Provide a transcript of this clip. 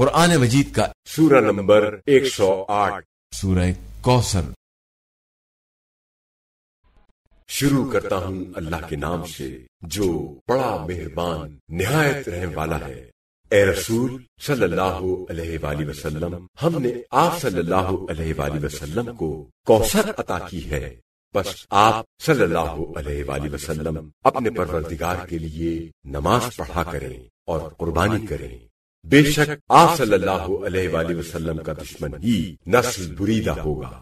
कुरान मजीद का सूर नंबर 108 सूर कौशल शुरू करता हूँ अल्लाह के नाम से जो बड़ा मेहरबान निहायत रहने वाला है ए रसूल सल्लल्लाहु अलैहि वसल्लम हमने आप सल्लल्लाहु अलैहि वसल्लम को कौसर अता की है बस आप सल्लल्लाहु अलैहि वसल्लम अपने परवरदिगार के लिए नमाज पढ़ा करें और कुर्बानी करें बेशक आप सल्लल्लाहु अलैहि वसल्लम का दुश्मन ही नस्ल बुरीदा होगा